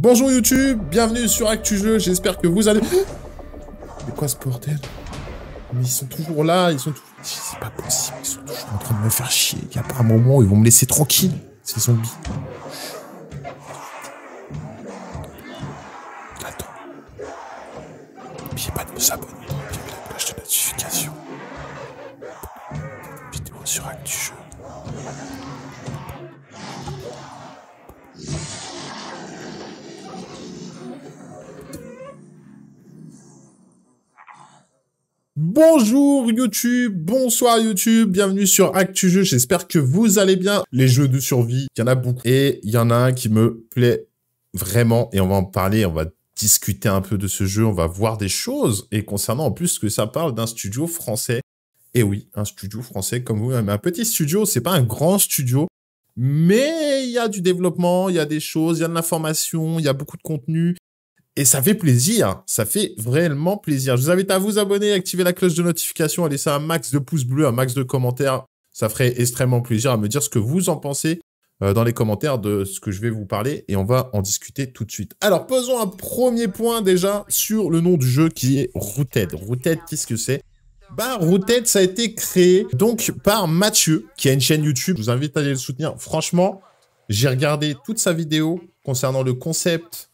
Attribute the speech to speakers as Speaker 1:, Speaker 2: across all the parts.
Speaker 1: Bonjour YouTube, bienvenue sur Actu Jeu, j'espère que vous allez... Oh Mais quoi ce bordel Mais ils sont toujours là, ils sont toujours... C'est pas possible, ils sont toujours en train de me faire chier. Il y a pas un moment où ils vont me laisser tranquille, ces zombies. Attends. N'oubliez pas de vous Bonjour YouTube, bonsoir YouTube, bienvenue sur Actu Jeu, j'espère que vous allez bien. Les jeux de survie, il y en a beaucoup et il y en a un qui me plaît vraiment et on va en parler, on va discuter un peu de ce jeu, on va voir des choses et concernant en plus que ça parle d'un studio français. Et oui, un studio français comme vous, mais un petit studio, c'est pas un grand studio, mais il y a du développement, il y a des choses, il y a de l'information, il y a beaucoup de contenu, et ça fait plaisir, ça fait vraiment plaisir. Je vous invite à vous abonner, activer la cloche de notification, à laisser un max de pouces bleus, un max de commentaires. Ça ferait extrêmement plaisir à me dire ce que vous en pensez euh, dans les commentaires de ce que je vais vous parler et on va en discuter tout de suite. Alors, posons un premier point déjà sur le nom du jeu qui est Rooted. Rooted, qu'est-ce que c'est bah, Rooted, ça a été créé donc par Mathieu, qui a une chaîne YouTube. Je vous invite à aller le soutenir. Franchement, j'ai regardé toute sa vidéo concernant le concept,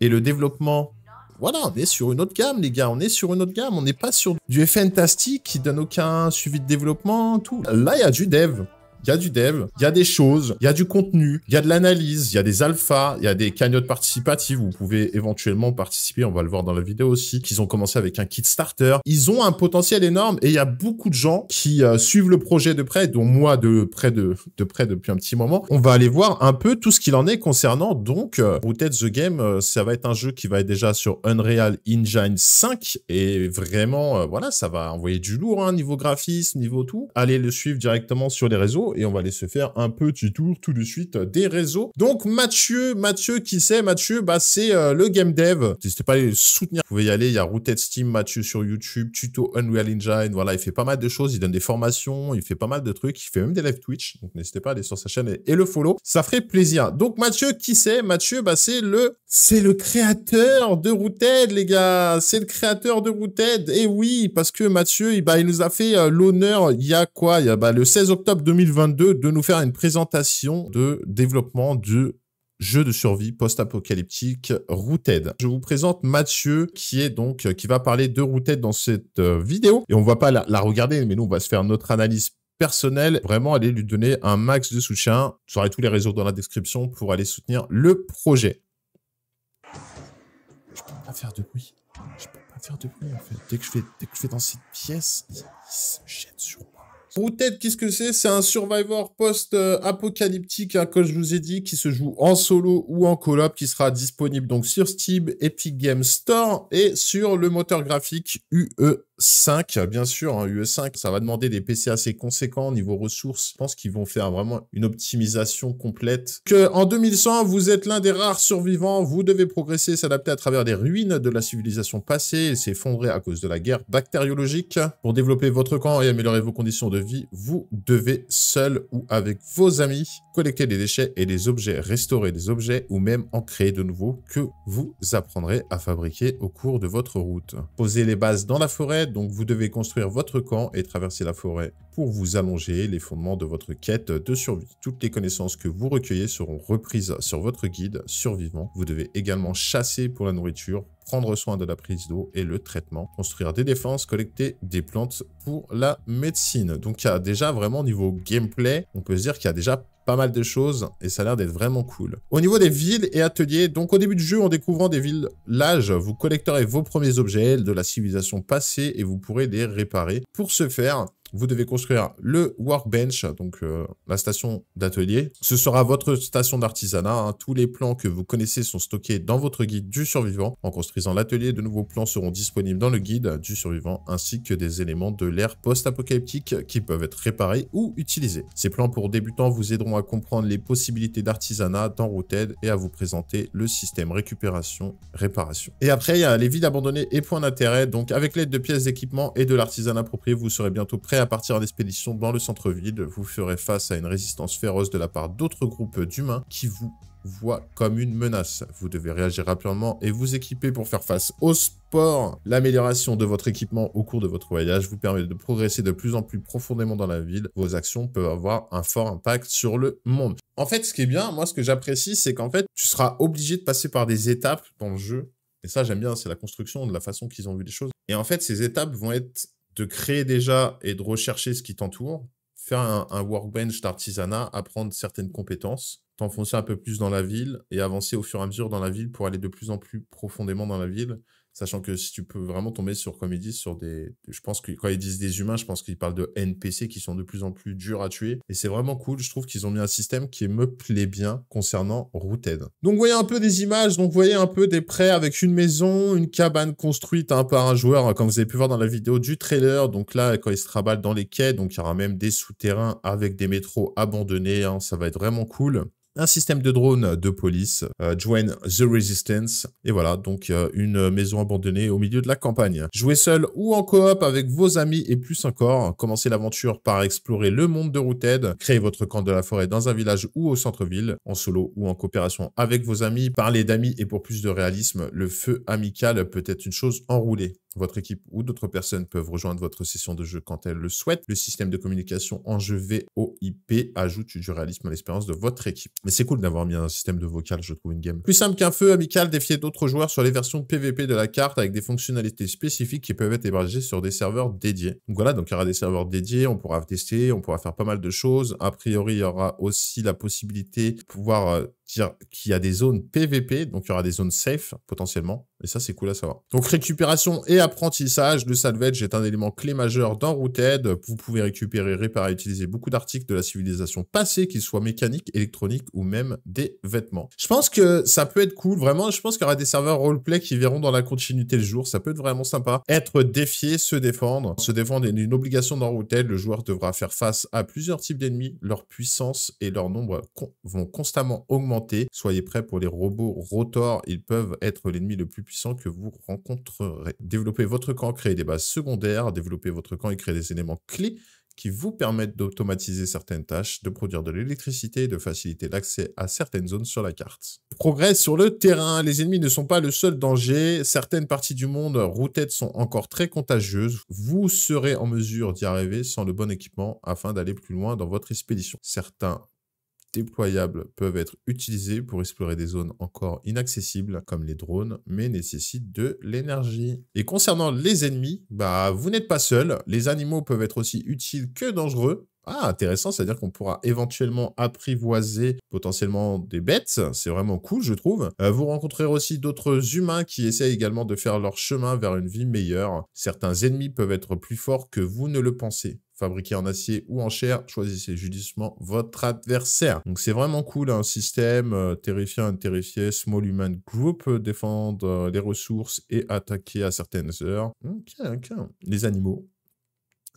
Speaker 1: et le développement. Voilà, on est sur une autre gamme, les gars. On est sur une autre gamme. On n'est pas sur du fantastique qui donne aucun suivi de développement, tout. Là, il y a du dev il y a du dev, il y a des choses, il y a du contenu, il y a de l'analyse, il y a des alphas, il y a des cagnottes participatives vous pouvez éventuellement participer, on va le voir dans la vidéo aussi, qu'ils ont commencé avec un kit starter. Ils ont un potentiel énorme et il y a beaucoup de gens qui euh, suivent le projet de près, dont moi de près de, de près depuis un petit moment. On va aller voir un peu tout ce qu'il en est concernant donc euh, Routed the Game, euh, ça va être un jeu qui va être déjà sur Unreal Engine 5 et vraiment euh, voilà, ça va envoyer du lourd hein, niveau graphisme, niveau tout. Allez le suivre directement sur les réseaux et on va aller se faire un petit tour tout de suite des réseaux. Donc Mathieu, Mathieu, qui sait Mathieu Bah c'est euh, le game dev. N'hésitez pas à les soutenir. Vous pouvez y aller, il y a Rooted Steam, Mathieu sur YouTube, tuto Unreal Engine, voilà, il fait pas mal de choses, il donne des formations, il fait pas mal de trucs, il fait même des live Twitch, donc n'hésitez pas à aller sur sa chaîne et, le follow, ça ferait plaisir. Donc Mathieu, qui sait Mathieu, bah c'est le c'est le créateur de Rooted, les gars, c'est le créateur de Rooted. Et oui, parce que Mathieu, il, bah, il nous a fait euh, l'honneur il y a quoi Il y a bah, le 16 octobre 2020 de nous faire une présentation de développement du jeu de survie post-apocalyptique Rooted. Je vous présente Mathieu qui est donc euh, qui va parler de Rooted dans cette euh, vidéo et on ne va pas la, regarder mais nous on va se faire notre analyse personnelle, vraiment aller lui donner un max de soutien. Vous tous les réseaux dans la description pour aller soutenir le projet. Je peux pas faire de bruit. Je peux pas faire de bruit Dès que je fais dans cette pièce, sur tête qu'est-ce que c'est C'est un survivor post-apocalyptique, hein, comme je vous ai dit, qui se joue en solo ou en collab, qui sera disponible donc sur Steam, Epic Games Store et sur le moteur graphique UE 5, bien sûr, en hein, UE5, ça va demander des PC assez conséquents au niveau ressources. Je pense qu'ils vont faire vraiment une optimisation complète. Que en 2100, vous êtes l'un des rares survivants, vous devez progresser, s'adapter à travers des ruines de la civilisation passée et s'effondrer à cause de la guerre bactériologique. Pour développer votre camp et améliorer vos conditions de vie, vous devez seul ou avec vos amis collecter des déchets et des objets, restaurer des objets ou même en créer de nouveaux que vous apprendrez à fabriquer au cours de votre route. Poser les bases dans la forêt, donc vous devez construire votre camp et traverser la forêt pour vous allonger les fondements de votre quête de survie. Toutes les connaissances que vous recueillez seront reprises sur votre guide survivant. Vous devez également chasser pour la nourriture, prendre soin de la prise d'eau et le traitement, construire des défenses, collecter des plantes pour la médecine. Donc il y a déjà vraiment niveau gameplay, on peut se dire qu'il y a déjà mal de choses et ça a l'air d'être vraiment cool. Au niveau des villes et ateliers, donc au début du jeu, en découvrant des villes l'âge, vous collecterez vos premiers objets de la civilisation passée et vous pourrez les réparer. Pour ce faire, vous devez construire le workbench, donc euh, la station d'atelier. Ce sera votre station d'artisanat. Hein. Tous les plans que vous connaissez sont stockés dans votre guide du survivant. En construisant l'atelier, de nouveaux plans seront disponibles dans le guide du survivant ainsi que des éléments de l'ère post-apocalyptique qui peuvent être réparés ou utilisés. Ces plans pour débutants vous aideront à comprendre les possibilités d'artisanat dans Routed et à vous présenter le système récupération-réparation. Et après, il y a les vides abandonnées et points d'intérêt. Donc avec l'aide de pièces d'équipement et de l'artisanat approprié, vous serez bientôt prêt à partir d'expéditions dans le centre-ville, vous ferez face à une résistance féroce de la part d'autres groupes d'humains qui vous voient comme une menace. Vous devez réagir rapidement et vous équiper pour faire face au sport. L'amélioration de votre équipement au cours de votre voyage vous permet de progresser de plus en plus profondément dans la ville. Vos actions peuvent avoir un fort impact sur le monde. En fait, ce qui est bien, moi, ce que j'apprécie, c'est qu'en fait, tu seras obligé de passer par des étapes dans le jeu. Et ça, j'aime bien, c'est la construction, de la façon qu'ils ont vu les choses. Et en fait, ces étapes vont être de créer déjà et de rechercher ce qui t'entoure, faire un, workbench d'artisanat, apprendre certaines compétences, t'enfoncer un peu plus dans la ville et avancer au fur et à mesure dans la ville pour aller de plus en plus profondément dans la ville Sachant que si tu peux vraiment tomber sur, comme ils disent, sur des. Je pense que quand ils disent des humains, je pense qu'ils parlent de NPC qui sont de plus en plus durs à tuer. Et c'est vraiment cool. Je trouve qu'ils ont mis un système qui me plaît bien concernant Routed. Donc, vous voyez un peu des images. Donc, vous voyez un peu des prêts avec une maison, une cabane construite hein, par un joueur, hein, comme vous avez pu voir dans la vidéo du trailer. Donc, là, quand ils se rabattent dans les quais, donc il y aura même des souterrains avec des métros abandonnés. Hein, ça va être vraiment cool un système de drone de police, euh, Join the Resistance, et voilà, donc euh, une maison abandonnée au milieu de la campagne. Jouez seul ou en coop avec vos amis et plus encore, commencez l'aventure par explorer le monde de Rooted, créez votre camp de la forêt dans un village ou au centre-ville, en solo ou en coopération avec vos amis, parlez d'amis et pour plus de réalisme, le feu amical peut être une chose enroulée. Votre équipe ou d'autres personnes peuvent rejoindre votre session de jeu quand elles le souhaitent. Le système de communication en jeu VOIP ajoute du réalisme à l'expérience de votre équipe. Mais c'est cool d'avoir mis un système de vocal, je trouve, une game. Plus simple qu'un feu amical, défier d'autres joueurs sur les versions PVP de la carte avec des fonctionnalités spécifiques qui peuvent être hébergées sur des serveurs dédiés. Donc voilà, donc il y aura des serveurs dédiés, on pourra tester, on pourra faire pas mal de choses. A priori, il y aura aussi la possibilité de pouvoir euh, dire qu'il y a des zones PVP, donc il y aura des zones safe potentiellement. Et ça, c'est cool à savoir. Donc récupération et apprentissage. de Salvage est un élément clé majeur dans Rooted. Vous pouvez récupérer, réparer, utiliser beaucoup d'articles de la civilisation passée, qu'ils soient mécaniques, électroniques ou même des vêtements. Je pense que ça peut être cool, vraiment. Je pense qu'il y aura des serveurs roleplay qui verront dans la continuité le jour. Ça peut être vraiment sympa. Être défié, se défendre. Se défendre est une obligation dans Rooted. Le joueur devra faire face à plusieurs types d'ennemis. Leur puissance et leur nombre vont constamment augmenter. Soyez prêts pour les robots rotors. Ils peuvent être l'ennemi le plus puissant que vous rencontrerez. Développer développer votre camp, créer des bases secondaires, développer votre camp et créer des éléments clés qui vous permettent d'automatiser certaines tâches, de produire de l'électricité et de faciliter l'accès à certaines zones sur la carte. Progrès sur le terrain, les ennemis ne sont pas le seul danger, certaines parties du monde routettes sont encore très contagieuses, vous serez en mesure d'y arriver sans le bon équipement afin d'aller plus loin dans votre expédition. Certains déployables peuvent être utilisés pour explorer des zones encore inaccessibles comme les drones, mais nécessitent de l'énergie. Et concernant les ennemis, bah vous n'êtes pas seul. Les animaux peuvent être aussi utiles que dangereux. Ah, intéressant, c'est-à-dire qu'on pourra éventuellement apprivoiser potentiellement des bêtes. C'est vraiment cool, je trouve. Euh, vous rencontrerez aussi d'autres humains qui essayent également de faire leur chemin vers une vie meilleure. Certains ennemis peuvent être plus forts que vous ne le pensez fabriqué en acier ou en chair, choisissez judicieusement votre adversaire. Donc c'est vraiment cool, un hein, système euh, terrifiant, terrifié, Small Human Group, euh, défendre euh, les ressources et attaquer à certaines heures. Les animaux.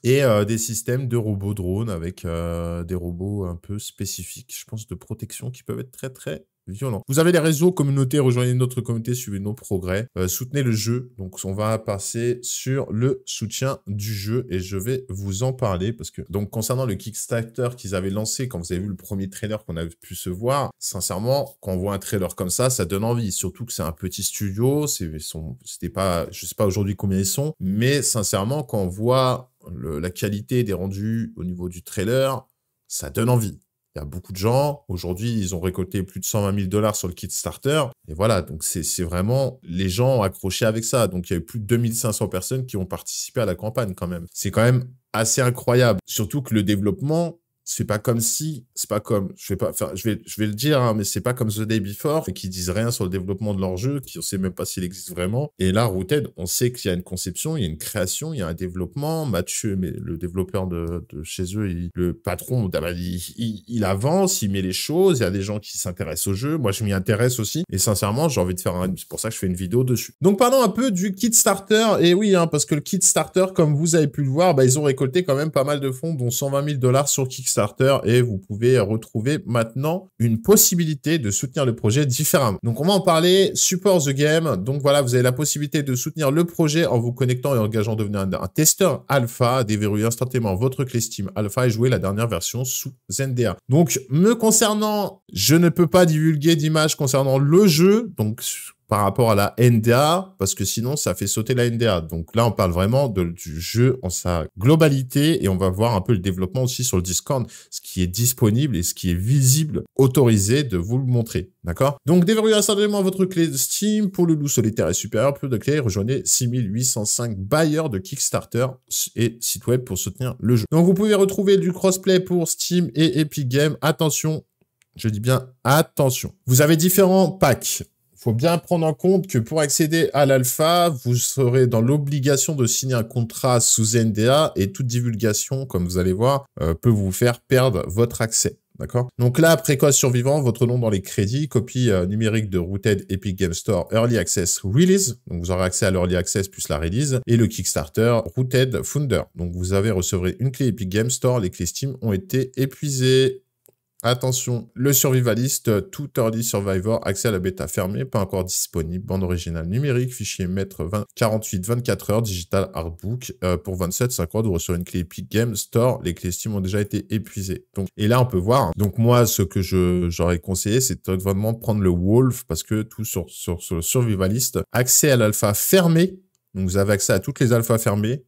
Speaker 1: Et des systèmes de robots drones avec des robots un peu spécifiques, je pense, de protection qui peuvent être très très violent. Vous avez les réseaux, communautés, rejoignez notre communauté, suivez nos progrès, euh, soutenez le jeu. Donc on va passer sur le soutien du jeu et je vais vous en parler parce que donc concernant le Kickstarter qu'ils avaient lancé quand vous avez vu le premier trailer qu'on a pu se voir, sincèrement, quand on voit un trailer comme ça, ça donne envie, surtout que c'est un petit studio, c'est c'était pas je sais pas aujourd'hui combien ils sont, mais sincèrement quand on voit la qualité des rendus au niveau du trailer, ça donne envie. Il y a beaucoup de gens. Aujourd'hui, ils ont récolté plus de 120 000 dollars sur le kit starter. Et voilà, donc c'est vraiment les gens accrochés avec ça. Donc il y a eu plus de 2500 personnes qui ont participé à la campagne quand même. C'est quand même assez incroyable. Surtout que le développement, c'est pas comme si, c'est pas comme, je vais pas faire, je vais, je vais le dire, hein, mais c'est pas comme The Day Before qui disent rien sur le développement de leur jeu, qui on sait même pas s'il existe vraiment. Et là, Rooted, on sait qu'il y a une conception, il y a une création, il y a un développement. Mathieu, mais le développeur de, de chez eux, le patron, il, avance, il met les choses. Il y a des gens qui s'intéressent au jeu. Moi, je m'y intéresse aussi. Et sincèrement, j'ai envie de faire un, c'est pour ça que je fais une vidéo dessus. Donc, parlons un peu du Kickstarter. Et oui, hein, parce que le kit starter, comme vous avez pu le voir, bah, ils ont récolté quand même pas mal de fonds, dont 120 000 dollars sur Kickstarter et vous pouvez retrouver maintenant une possibilité de soutenir le projet différemment. Donc on va en parler, support the game. Donc voilà, vous avez la possibilité de soutenir le projet en vous connectant et engageant de devenir un, testeur alpha, déverrouiller instantanément votre clé Steam alpha et jouer la dernière version sous NDA. Donc me concernant, je ne peux pas divulguer d'image concernant le jeu. Donc par rapport à la NDA, parce que sinon ça fait sauter la NDA. Donc là, on parle vraiment du jeu en sa globalité et on va voir un peu le développement aussi sur le Discord, ce qui est disponible et ce qui est visible, autorisé de vous le montrer. D'accord Donc déverrouillez instantanément votre clé de Steam pour le loup solitaire et supérieur, plus de clés, rejoignez 6805 bailleurs de Kickstarter et site web pour soutenir le jeu. Donc vous pouvez retrouver du crossplay pour Steam et Epic Games. Attention, je dis bien attention. Vous avez différents packs faut bien prendre en compte que pour accéder à l'alpha, vous serez dans l'obligation de signer un contrat sous NDA et toute divulgation, comme vous allez voir, euh, peut vous faire perdre votre accès. D'accord Donc là, précoce survivant, votre nom dans les crédits, copie euh, numérique de Rooted Epic Game Store Early Access Release. Donc vous aurez accès à l'Early Access plus la release. Et le Kickstarter Rooted Founder. Donc vous avez recevrez une clé Epic Game Store. Les clés Steam ont été épuisées. Attention, le survivaliste, tout early survivor, accès à la bêta fermée, pas encore disponible, bande originale numérique, fichier maître 20, 48 24 heures, digital artbook euh, pour pour 50, Vous sur une clé Epic Game Store. Les clés Steam ont déjà été épuisées. Donc, et là, on peut voir. Hein. Donc moi, ce que je j'aurais conseillé, c'est vraiment prendre le Wolf parce que tout sur sur, sur le survivaliste, accès à l'alpha fermé. Donc vous avez accès à toutes les alphas fermées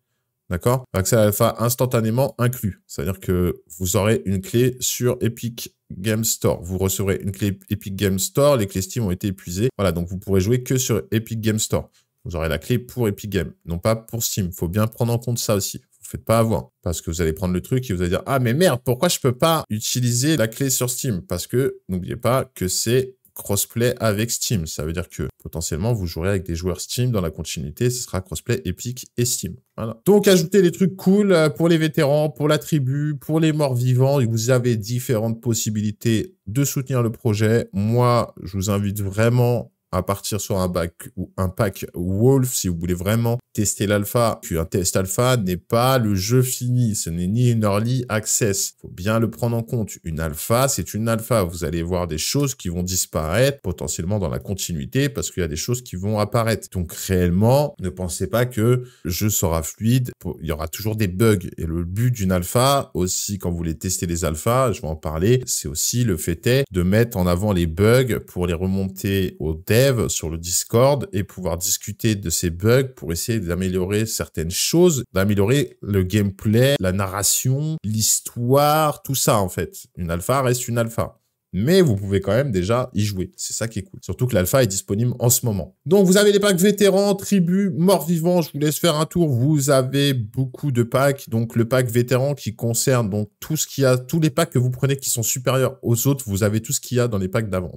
Speaker 1: D'accord Accès à instantanément inclus. C'est-à-dire que vous aurez une clé sur Epic Game Store. Vous recevrez une clé Epic Game Store. Les clés Steam ont été épuisées. Voilà, donc vous pourrez jouer que sur Epic Game Store. Vous aurez la clé pour Epic Game, non pas pour Steam. Il faut bien prendre en compte ça aussi. Vous faites pas avoir. Parce que vous allez prendre le truc et vous allez dire Ah, mais merde, pourquoi je peux pas utiliser la clé sur Steam Parce que n'oubliez pas que c'est crossplay avec Steam. Ça veut dire que potentiellement, vous jouerez avec des joueurs Steam dans la continuité. Ce sera crossplay épique et Steam. Voilà. Donc, ajoutez des trucs cool euh, pour les vétérans, pour la tribu, pour les morts vivants. Vous avez différentes possibilités de soutenir le projet. Moi, je vous invite vraiment à partir sur un bac ou un pack Wolf, si vous voulez vraiment tester l'alpha, Un test alpha n'est pas le jeu fini, ce n'est ni une early access. Faut bien le prendre en compte. Une alpha, c'est une alpha. Vous allez voir des choses qui vont disparaître potentiellement dans la continuité parce qu'il y a des choses qui vont apparaître. Donc réellement, ne pensez pas que le jeu sera fluide. Il y aura toujours des bugs. Et le but d'une alpha aussi, quand vous voulez tester les alphas, je vais en parler, c'est aussi le fait est de mettre en avant les bugs pour les remonter au dev sur le Discord et pouvoir discuter de ces bugs pour essayer d'améliorer certaines choses, d'améliorer le gameplay, la narration, l'histoire, tout ça en fait. Une alpha reste une alpha mais vous pouvez quand même déjà y jouer. C'est ça qui est cool. Surtout que l'alpha est disponible en ce moment. Donc vous avez les packs vétérans, tribus, morts-vivants, je vous laisse faire un tour. Vous avez beaucoup de packs. Donc le pack vétéran qui concerne donc tout ce qu'il y a, tous les packs que vous prenez qui sont supérieurs aux autres, vous avez tout ce qu'il y a dans les packs d'avant.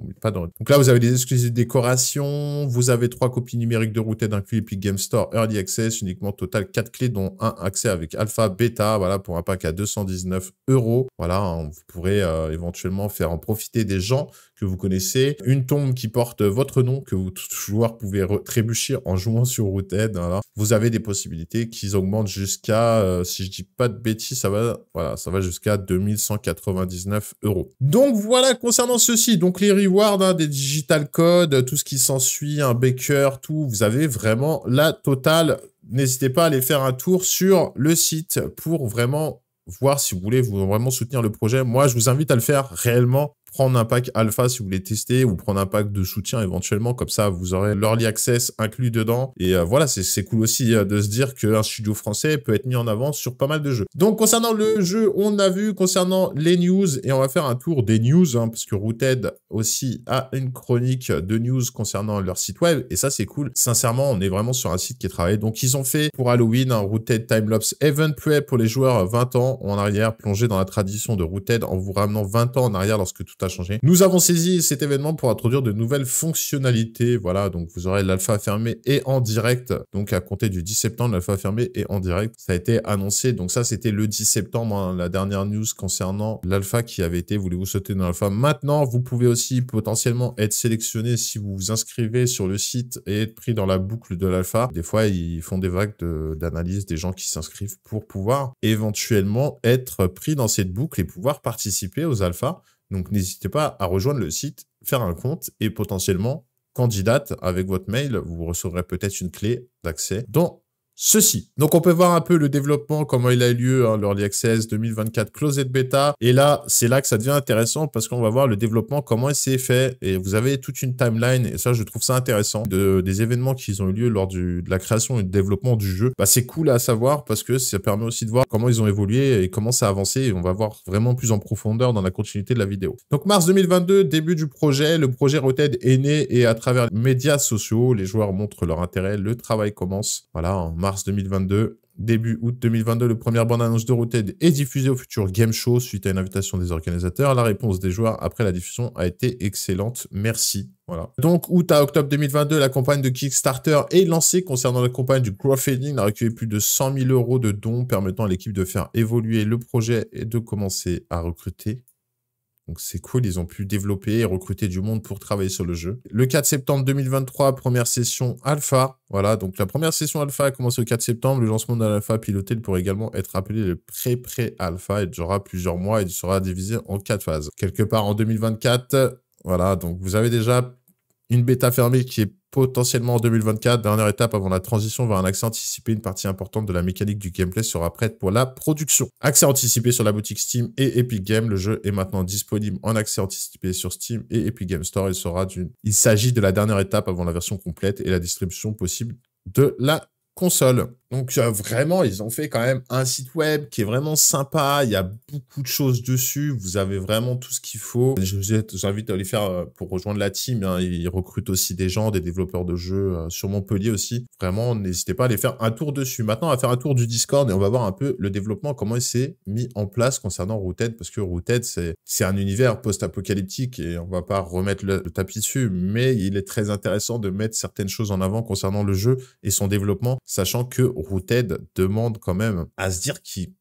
Speaker 1: Donc là vous avez des exclusives décorations, vous avez trois copies numériques de route, inclus Epic Game Store Early Access, uniquement total quatre clés dont un accès avec alpha, bêta, voilà pour un pack à 219 euros. Voilà, hein, vous pourrez euh, éventuellement faire en profit des gens que vous connaissez, une tombe qui porte votre nom que vous toujours pouvez trébucher en jouant sur Rooted. Hein, vous avez des possibilités qui augmentent jusqu'à, euh, si je dis pas de bêtises, ça va, voilà, ça va jusqu'à 2199 euros. Donc voilà concernant ceci. Donc les rewards, hein, des digital codes, tout ce qui s'ensuit, un baker, tout. Vous avez vraiment la totale. N'hésitez pas à aller faire un tour sur le site pour vraiment voir si vous voulez vous vraiment soutenir le projet. Moi, je vous invite à le faire réellement prendre un pack alpha si vous voulez tester ou prendre un pack de soutien éventuellement comme ça vous aurez l'early access inclus dedans et euh, voilà c'est cool aussi euh, de se dire qu'un studio français peut être mis en avant sur pas mal de jeux donc concernant le jeu on a vu concernant les news et on va faire un tour des news hein, parce que Rooted aussi a une chronique de news concernant leur site web et ça c'est cool sincèrement on est vraiment sur un site qui est travaillé donc ils ont fait pour Halloween un Rooted Timelapse Event Prep pour les joueurs 20 euh, ans en arrière plongé dans la tradition de Rooted en vous ramenant 20 ans en arrière lorsque tout changé. Nous avons saisi cet événement pour introduire de nouvelles fonctionnalités. Voilà, donc vous aurez l'alpha fermé et en direct. Donc à compter du 10 septembre, l'alpha fermé et en direct. Ça a été annoncé. Donc ça, c'était le 10 septembre, hein, la dernière news concernant l'alpha qui avait été, voulez-vous sauter dans l'alpha Maintenant, vous pouvez aussi potentiellement être sélectionné si vous vous inscrivez sur le site et être pris dans la boucle de l'alpha. Des fois, ils font des vagues d'analyse des gens qui s'inscrivent pour pouvoir éventuellement être pris dans cette boucle et pouvoir participer aux alphas. Donc n'hésitez pas à rejoindre le site, faire un compte et potentiellement candidate avec votre mail, vous recevrez peut-être une clé d'accès dans ceci. Donc on peut voir un peu le développement, comment il a eu lieu, hein, l'Early Access 2024 Closed Beta. Et là, c'est là que ça devient intéressant parce qu'on va voir le développement, comment il s'est fait. Et vous avez toute une timeline, et ça je trouve ça intéressant, de, des événements qui ont eu lieu lors de la création et du développement du jeu. Bah, c'est cool à savoir parce que ça permet aussi de voir comment ils ont évolué et comment ça a avancé. Et on va voir vraiment plus en profondeur dans la continuité de la vidéo. Donc mars 2022, début du projet, le projet Roted est né et à travers les médias sociaux, les joueurs montrent leur intérêt, le travail commence. Voilà, en mars mars 2022. Début août 2022, le première bande-annonce de Routed est diffusée au futur Game Show suite à une invitation des organisateurs. La réponse des joueurs après la diffusion a été excellente. Merci. Voilà. Donc, août à octobre 2022, la campagne de Kickstarter est lancée concernant la campagne du crowdfunding. Elle a recueilli plus de 100 000 euros de dons permettant à l'équipe de faire évoluer le projet et de commencer à recruter donc c'est cool, ils ont pu développer et recruter du monde pour travailler sur le jeu. Le 4 septembre 2023, première session alpha. Voilà, donc la première session alpha a commencé le 4 septembre. Le lancement de l'alpha piloté pourrait également être appelé le pré-pré-alpha. Il durera plusieurs mois et sera divisé en quatre phases. Quelque part en 2024, voilà, donc vous avez déjà une bêta fermée qui est potentiellement en 2024, dernière étape avant la transition vers un accès anticipé, une partie importante de la mécanique du gameplay sera prête pour la production. Accès anticipé sur la boutique Steam et Epic Games, le jeu est maintenant disponible en accès anticipé sur Steam et Epic Games Store. Il sera Il s'agit de la dernière étape avant la version complète et la distribution possible de la console. Donc euh, vraiment, ils ont fait quand même un site web qui est vraiment sympa. Il y a beaucoup de choses dessus. Vous avez vraiment tout ce qu'il faut. Je vous invite à aller faire euh, pour rejoindre la team. Hein. Ils recrutent aussi des gens, des développeurs de jeux euh, sur Montpellier aussi. Vraiment, n'hésitez pas à aller faire un tour dessus. Maintenant, on va faire un tour du Discord et on va voir un peu le développement, comment il s'est mis en place concernant Rooted, parce que Rooted, c'est un univers post-apocalyptique et on va pas remettre le tapis dessus, mais il est très intéressant de mettre certaines choses en avant concernant le jeu et son développement, sachant que Rooted demande quand même à se dire qu'ils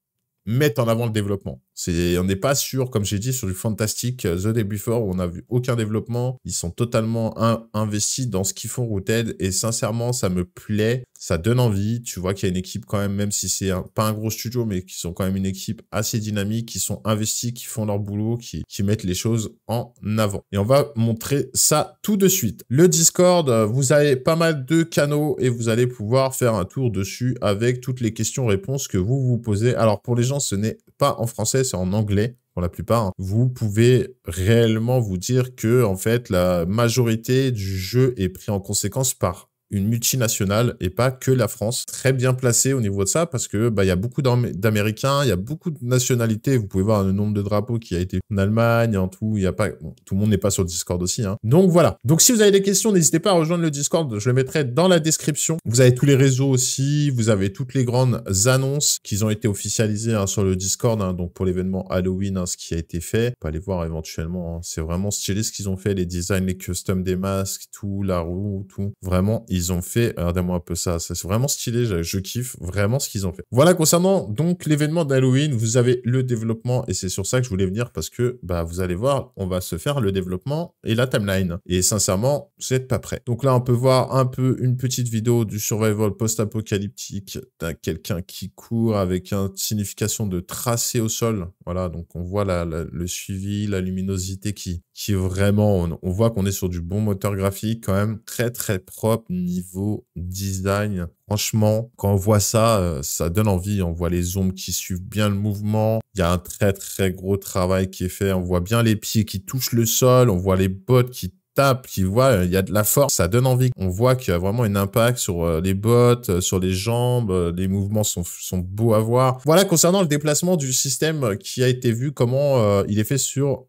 Speaker 1: mettent en avant le développement. C'est, on n'est pas sûr, comme j'ai dit, sur du fantastique euh, The Day Before où on n'a vu aucun développement. Ils sont totalement investis dans ce qu'ils font Rooted et sincèrement, ça me plaît. Ça donne envie. Tu vois qu'il y a une équipe quand même, même si c'est pas un gros studio, mais qui sont quand même une équipe assez dynamique, qui sont investis, qui font leur boulot, qui, qui mettent les choses en avant. Et on va montrer ça tout de suite. Le Discord, euh, vous avez pas mal de canaux et vous allez pouvoir faire un tour dessus avec toutes les questions-réponses que vous vous posez. Alors pour les gens, ce n'est pas en français, c'est en anglais pour la plupart, vous pouvez réellement vous dire que en fait la majorité du jeu est pris en conséquence par une multinationale et pas que la France. Très bien placée au niveau de ça parce que bah il y a beaucoup d'Américains, il y a beaucoup de nationalités. Vous pouvez voir le nombre de drapeaux qui a été en Allemagne, en tout. Il y a pas tout le monde n'est pas sur le Discord aussi. Hein. Donc voilà. Donc si vous avez des questions, n'hésitez pas à rejoindre le Discord. Je le mettrai dans la description. Vous avez tous les réseaux aussi. Vous avez toutes les grandes annonces qui ont été officialisées hein, sur le Discord. Hein, donc pour l'événement Halloween, hein, ce qui a été fait. On peut aller voir éventuellement. Hein. C'est vraiment stylé ce qu'ils ont fait, les designs, les customs des masques, tout la roue, tout. Vraiment, ils ont fait. Regardez-moi un peu ça, c'est vraiment stylé, je kiffe vraiment ce qu'ils ont fait. Voilà, concernant donc l'événement d'Halloween, vous avez le développement et c'est sur ça que je voulais venir parce que bah, vous allez voir, on va se faire le développement et la timeline. Et sincèrement, vous n'êtes pas prêt. Donc là, on peut voir un peu une petite vidéo du survival post-apocalyptique. d'un quelqu'un qui court avec une signification de tracé au sol. Voilà, donc on voit la, le suivi, la luminosité qui, qui vraiment... on voit qu'on est sur du bon moteur graphique quand même, très très propre, niveau design, franchement, quand on voit ça, euh, ça donne envie. On voit les ombres qui suivent bien le mouvement. Il y a un très très gros travail qui est fait. On voit bien les pieds qui touchent le sol. On voit les bottes qui tapent. qui voit, euh, il y a de la force, ça donne envie. On voit qu'il y a vraiment un impact sur euh, les bottes, sur les jambes, les mouvements sont, beaux à voir. Voilà, concernant le déplacement du système qui a été vu, comment il est fait sur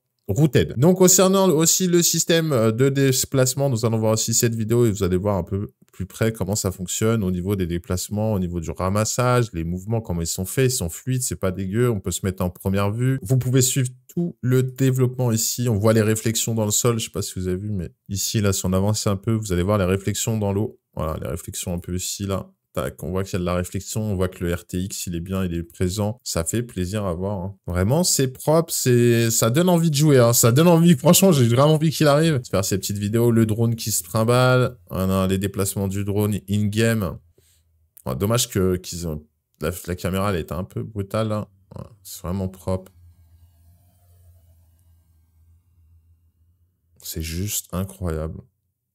Speaker 1: donc, concernant aussi le système euh, de déplacement, nous allons voir aussi cette vidéo et vous allez voir un peu plus près comment ça fonctionne au niveau des déplacements, au niveau du ramassage, les mouvements, comment ils sont faits, ils sont fluides, c'est pas dégueu, on peut se mettre en première vue. Vous pouvez suivre tout le développement ici, on voit les réflexions dans le sol, je sais pas si vous avez vu, mais ici, là, si on avance un peu, vous allez voir les réflexions dans l'eau. Voilà, les réflexions un peu ici, là. On voit qu'il y a de la réflexion, on voit que le RTX, il est bien, il est présent. Ça fait plaisir à voir. Hein. Vraiment, c'est propre, c'est, ça donne envie de jouer. Hein. Ça donne envie. Franchement, j'ai vraiment envie qu'il arrive. Faire ces petites vidéos, le drone qui se trimballe, les déplacements du drone in-game. dommage que qu'ils la, caméra, elle est un peu brutale. Hein. c'est vraiment propre. C'est juste incroyable.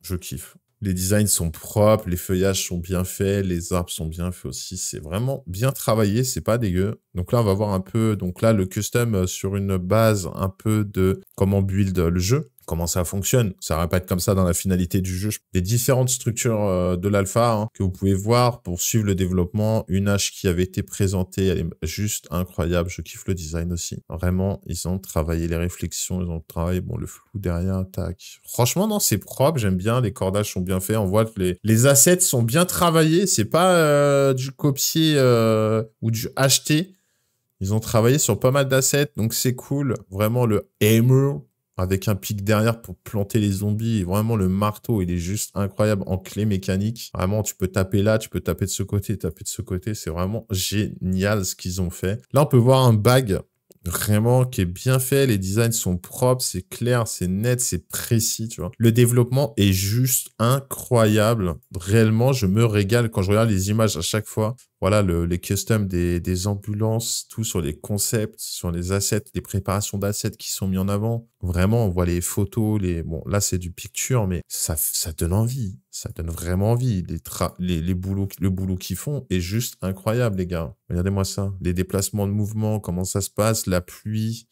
Speaker 1: Je kiffe les designs sont propres, les feuillages sont bien faits, les arbres sont bien faits aussi. C'est vraiment bien travaillé, c'est pas dégueu. Donc là, on va voir un peu, donc là, le custom euh, sur une base un peu de comment build le jeu comment ça fonctionne. Ça va pas être comme ça dans la finalité du jeu. Les différentes structures euh, de l'alpha hein, que vous pouvez voir pour suivre le développement, une hache qui avait été présentée, elle est juste incroyable. Je kiffe le design aussi. Vraiment, ils ont travaillé les réflexions, ils ont travaillé bon le flou derrière, tac. Franchement, non, c'est propre. J'aime bien. Les cordages sont bien faits. On voit que les, assets sont bien travaillés. C'est pas euh, du copier euh, ou du acheter. Ils ont travaillé sur pas mal d'assets, donc c'est cool. Vraiment, le aimer avec un pic derrière pour planter les zombies. Et vraiment, le marteau, il est juste incroyable en clé mécanique. Vraiment, tu peux taper là, tu peux taper de ce côté, taper de ce côté. C'est vraiment génial ce qu'ils ont fait. Là, on peut voir un bag vraiment qui est bien fait. Les designs sont propres, c'est clair, c'est net, c'est précis, tu vois. Le développement est juste incroyable. Réellement, je me régale quand je regarde les images à chaque fois voilà, les customs des, ambulances, tout sur les concepts, sur les assets, les préparations d'assets qui sont mis en avant. Vraiment, on voit les photos, les bon, là c'est du picture, mais ça, ça donne envie, ça donne vraiment envie. Les, les, le boulot qu'ils font est juste incroyable, les gars. Regardez-moi ça, les déplacements de mouvement, comment ça se passe, la pluie,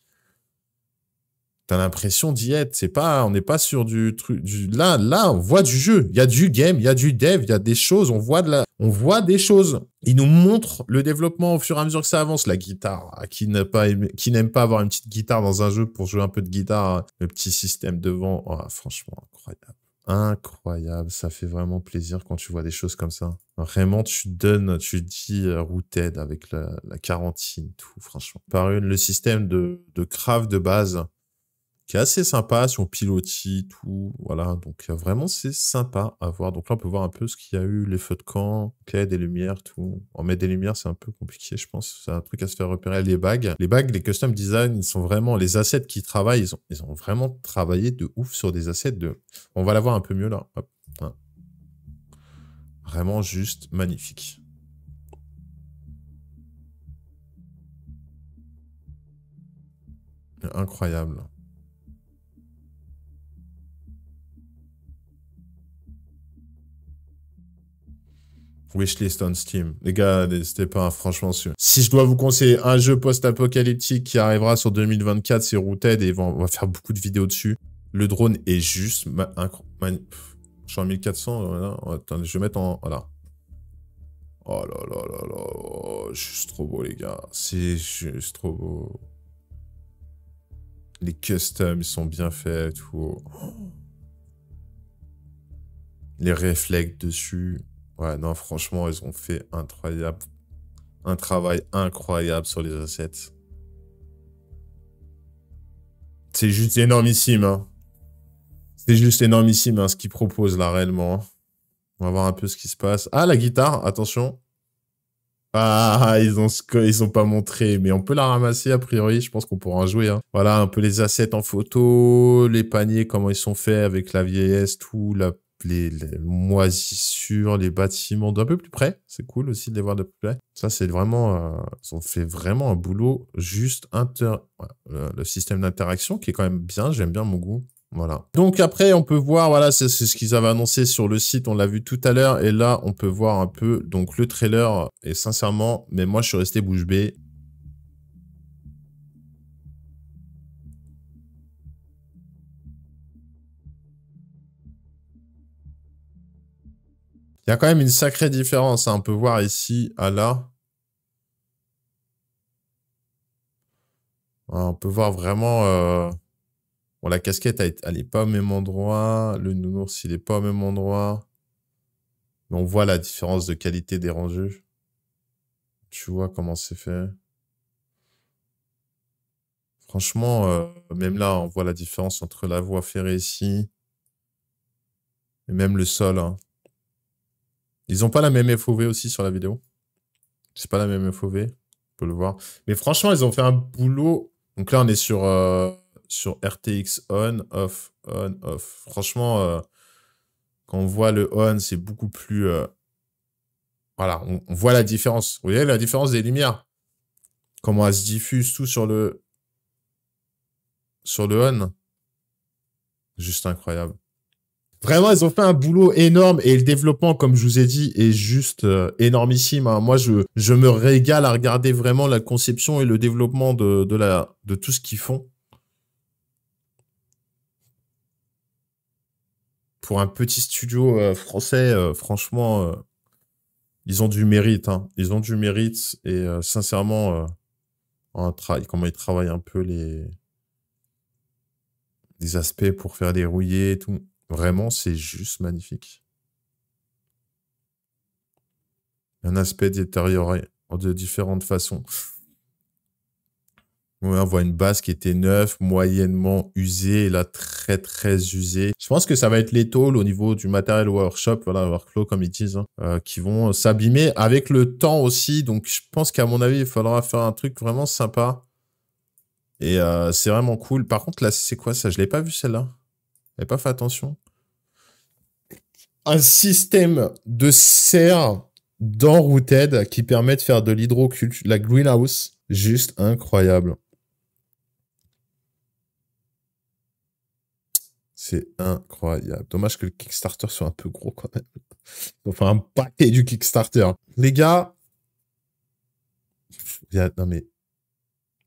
Speaker 1: T'as l'impression d'y être. C'est pas, on n'est pas sur du truc. Du, là, là, on voit du jeu. Il y a du game, il y a du dev, il y a des choses. On voit de la, on voit des choses. Il nous montre le développement au fur et à mesure que ça avance. La guitare, qui n'aime pas, qui n'aime pas avoir une petite guitare dans un jeu pour jouer un peu de guitare. Hein. Le petit système devant. Ah, franchement, incroyable. Incroyable, ça fait vraiment plaisir quand tu vois des choses comme ça. Vraiment, tu donnes, tu dis euh, Rooted avec la, quarantine, tout, franchement. Par une, le système de, de craft de base, qui est assez sympa si on pilotis, tout. Voilà, donc vraiment, c'est sympa à voir. Donc là, on peut voir un peu ce qu'il y a eu, les feux de camp, clés des lumières, tout. On met des lumières, c'est un peu compliqué, je pense. C'est un truc à se faire repérer. Les bagues, les bagues, les custom design, ils sont vraiment, les assets qui travaillent, ils ont, ils ont vraiment travaillé de ouf sur des assets de. On va la voir un peu mieux là. Vraiment juste magnifique. Incroyable. Wishlist on Steam. Les gars, n'hésitez pas, franchement sûr. Si je dois vous conseiller un jeu post-apocalyptique qui arrivera sur 2024, c'est Rooted et on va faire beaucoup de vidéos dessus. Le drone est juste... Je suis en 1400, euh, je vais mettre en... Voilà. Oh là là là là, oh, juste trop beau les gars, c'est juste trop beau. Les customs, ils sont bien faits, tout. Oh. Les réflexes dessus non, franchement, ils ont fait incroyable. un travail incroyable sur les assets. C'est juste énormissime. Hein. C'est juste énormissime hein, ce qu'ils proposent là réellement. Hein. On va voir un peu ce qui se passe. Ah, la guitare, attention. Ah, ils ont ils pas montré, mais on peut la ramasser a priori. Je pense qu'on pourra en jouer. Hein. Voilà, un peu les assets en photo, les paniers, comment ils sont faits avec la vieillesse, tout, la les, moisissures, les bâtiments d'un peu plus près. C'est cool aussi de les voir de plus près. Ça, c'est vraiment, euh, Ça on fait vraiment un boulot juste inter, le, système d'interaction qui est quand même bien. J'aime bien mon goût. Voilà. Donc après, on peut voir, voilà, c'est ce qu'ils avaient annoncé sur le site, on l'a vu tout à l'heure, et là, on peut voir un peu donc le trailer, et sincèrement, mais moi, je suis resté bouche bée, Il y a quand même une sacrée différence. Hein. On peut voir ici à ah, là. Hein, on peut voir vraiment... Euh, bon, la casquette, elle n'est pas au même endroit. Le nounours, il n'est pas au même endroit. Mais on voit la différence de qualité des rendus. Tu vois comment c'est fait. Franchement, euh, même là, on voit la différence entre la voie ferrée ici et même le sol. Hein. Ils ont pas la même FOV aussi sur la vidéo. C'est pas la même FOV. On peut le voir. Mais franchement, ils ont fait un boulot. Donc là, on est sur, euh, sur RTX on, off, on, off. Franchement, euh, quand on voit le on, c'est beaucoup plus. Euh, voilà, on, voit la différence. Vous voyez la différence des lumières Comment elles se diffuse tout sur le. Sur le on. Juste incroyable. Vraiment, ils ont fait un boulot énorme et le développement, comme je vous ai dit, est juste euh, énormissime. Hein. Moi, je, je me régale à regarder vraiment la conception et le développement de, de, la, de tout ce qu'ils font. Pour un petit studio euh, français, euh, franchement, ils ont du mérite. Hein. Ils ont du mérite et sincèrement, un comment ils travaillent un peu les, les aspects pour faire des dérouiller et tout. Vraiment, c'est juste magnifique. Un aspect détérioré de différentes façons. on voit une base qui était neuve, moyennement usée, et là très très usée. Je pense que ça va être les tôles au niveau du matériel workshop, voilà, workflow comme ils disent, hein, euh, qui vont euh, s'abîmer avec le temps aussi. Donc je pense qu'à mon avis, il faudra faire un truc vraiment sympa. Et euh, c'est vraiment cool. Par contre, là, c'est quoi ça Je l'ai pas vu celle-là. J'ai pas fait attention un système de serre dans Rooted qui permet de faire de l'hydroculture, la greenhouse, juste incroyable. C'est incroyable. Dommage que le Kickstarter soit un peu gros quand même. Enfin, un paquet du Kickstarter. Les gars, non mais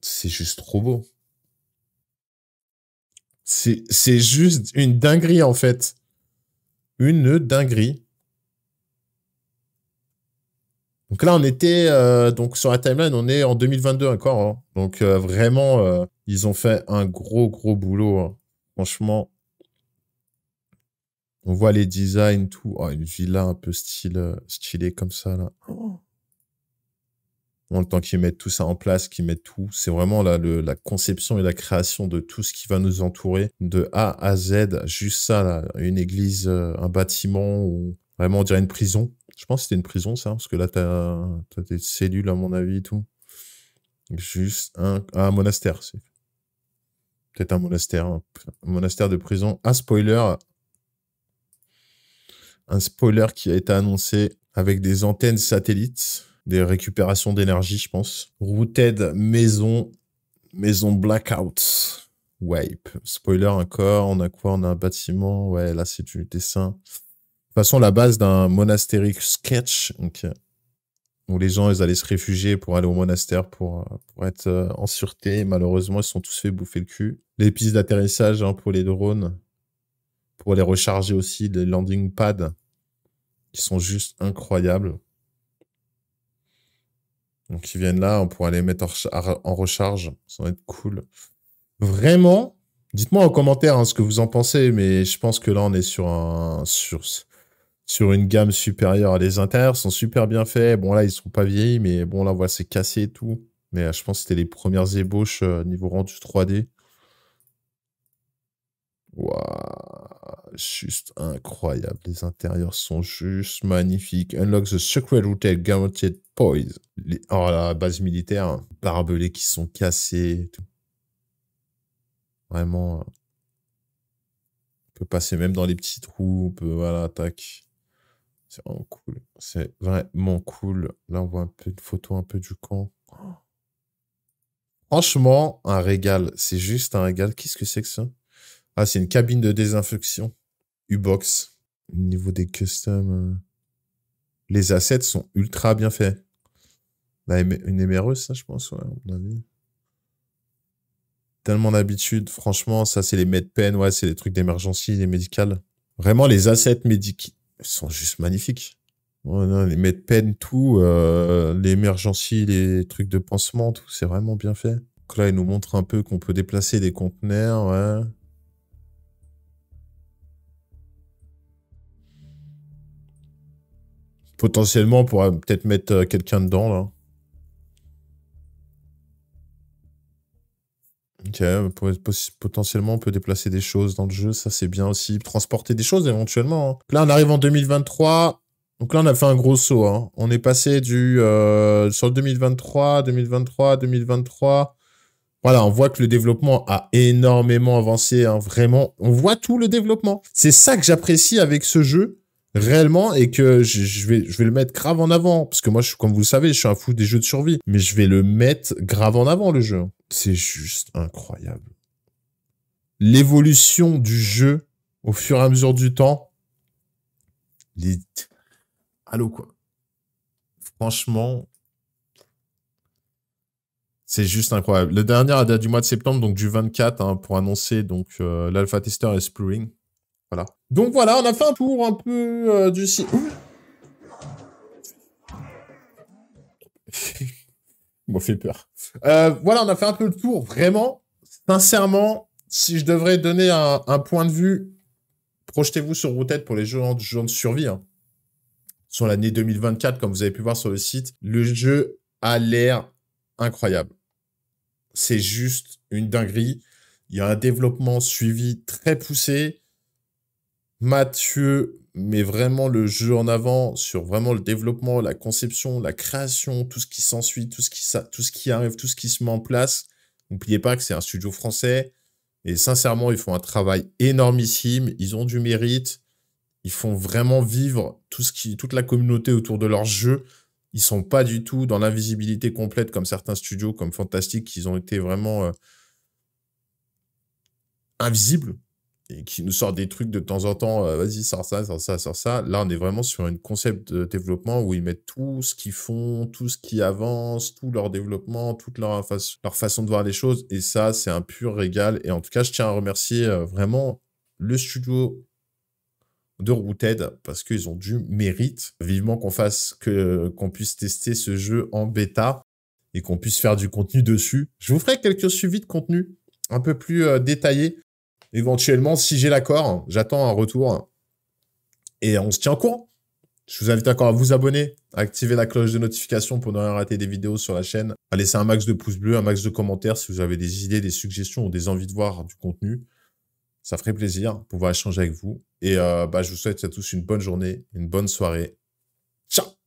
Speaker 1: c'est juste trop beau. C'est juste une dinguerie en fait. Une dinguerie. Donc là, on était euh, donc sur la timeline, on est en 2022 encore. Hein. Donc euh, vraiment, euh, ils ont fait un gros gros boulot. Hein. Franchement, on voit les designs, tout. Oh, une villa un peu style stylée comme ça là. Oh en le temps qu'ils mettent tout ça en place, qu'ils mettent tout. C'est vraiment la, la conception et la création de tout ce qui va nous entourer, de A à Z, juste ça, une église, euh, un bâtiment, ou vraiment on dirait une prison. Je pense que c'était une prison, ça, parce que là, tu as des cellules, à mon avis, et tout. Juste un, un monastère, peut-être un monastère, monastère de prison. Un spoiler, un spoiler qui a été annoncé avec des antennes satellites des récupérations d'énergie, je pense. Rooted maison, maison blackout. Wipe. Spoiler, encore. on a quoi On a un bâtiment. Ouais, là, c'est du dessin. De toute façon, la base d'un monastérique sketch, donc euh, où les gens, ils allaient se réfugier pour aller au monastère pour, euh, être euh, en sûreté. Malheureusement, ils sont tous fait bouffer le cul. Les pistes d'atterrissage hein, pour les drones, pour les recharger aussi, les landing pads, qui sont juste incroyables. Donc ils viennent là, on pourra les mettre en recharge. Ça va être cool. Vraiment, dites-moi en commentaire hein, ce que vous en pensez, mais je pense que là on est sur un sur, sur une gamme supérieure. Les intérieurs sont super bien faits. Bon là ils sont pas vieillis, mais bon là voilà c'est cassé et tout. Mais euh, je pense que c'était les premières ébauches euh, niveau rendu 3D. Waouh, juste incroyable. Les intérieurs sont juste magnifiques. Unlock the secret hotel guaranteed poise. Les, oh, la base militaire, hein. barbelés qui sont cassés. Vraiment, euh, on peut passer même dans les petits trous. peut, voilà, tac. C'est vraiment cool. C'est vraiment cool. Là, on voit un peu photo un peu du camp. Oh. Franchement, un régal. C'est juste un régal. Qu'est-ce que c'est que ça ah, c'est une cabine de désinfection. U-Box. niveau des customs, euh. les assets sont ultra bien faits. La une MRE, ça, je pense, ouais, à mon avis. Tellement d'habitude, franchement, ça, c'est les medpen, ouais, c'est les trucs d'émergencies, les médicales. Vraiment, les assets médicaux sont juste magnifiques. Les non, les medpen, tout, euh, les les trucs de pansement, tout, c'est vraiment bien fait. Donc là, il nous montre un peu qu'on peut déplacer des conteneurs, ouais. Hein. Potentiellement, on pourra peut-être mettre euh, quelqu'un dedans, là. Ok, potentiellement, on peut déplacer des choses dans le jeu, ça c'est bien aussi. Transporter des choses éventuellement. Hein. Là, on arrive en 2023. Donc là, on a fait un gros saut. Hein. On est passé du euh, sur le 2023, 2023, 2023. Voilà, on voit que le développement a énormément avancé. Hein. Vraiment, on voit tout le développement. C'est ça que j'apprécie avec ce jeu réellement et que je vais je vais le mettre grave en avant parce que moi je comme vous le savez je suis un fou des jeux de survie mais je vais le mettre grave en avant le jeu c'est juste incroyable l'évolution du jeu au fur et à mesure du temps les allô quoi franchement c'est juste incroyable. Le dernier, à date du mois de septembre, donc du 24, hein, pour annoncer donc euh, l'Alpha Tester Exploring. Voilà. Donc voilà, on a fait un tour un peu euh, du site. M'a fait peur. Euh, voilà, on a fait un peu le tour. Vraiment, sincèrement, si je devrais donner un, point de vue, projetez-vous sur vous-tête pour les jeux de, de survie. Hein. Sur l'année 2024, comme vous avez pu voir sur le site, le jeu a l'air incroyable. C'est juste une dinguerie. Il y a un développement suivi très poussé. Mathieu met vraiment le jeu en avant sur vraiment le développement, la conception, la création, tout ce qui s'ensuit, tout, ce qui, arrive, tout ce qui se met en place. N'oubliez pas que c'est un studio français. Et sincèrement, ils font un travail énormissime. Ils ont du mérite. Ils font vraiment vivre tout ce qui, toute la communauté autour de leur jeu. Ils sont pas du tout dans l'invisibilité complète comme certains studios comme Fantastic, qui ont été vraiment euh, invisibles et qui nous sort des trucs de temps en temps, euh, vas-y, sors ça, sors ça, sors ça. Là, on est vraiment sur un concept de développement où ils mettent tout ce qu'ils font, tout ce qui avance, tout leur développement, toute leur, façon de voir les choses. Et ça, c'est un pur régal. Et en tout cas, je tiens à remercier euh, vraiment le studio de Rooted parce qu'ils ont du mérite. Vivement qu'on fasse que qu'on puisse tester ce jeu en bêta et qu'on puisse faire du contenu dessus. Je vous ferai quelques suivis de contenu un peu plus euh, détaillés Éventuellement, si j'ai l'accord, j'attends un retour et on se tient au courant. Je vous invite encore à vous abonner, à activer la cloche de notification pour ne rien rater des vidéos sur la chaîne, à laisser un max de pouces bleus, un max de commentaires si vous avez des idées, des suggestions ou des envies de voir du contenu. Ça ferait plaisir de pouvoir échanger avec vous. Et euh, bah, je vous souhaite à tous une bonne journée, une bonne soirée. Ciao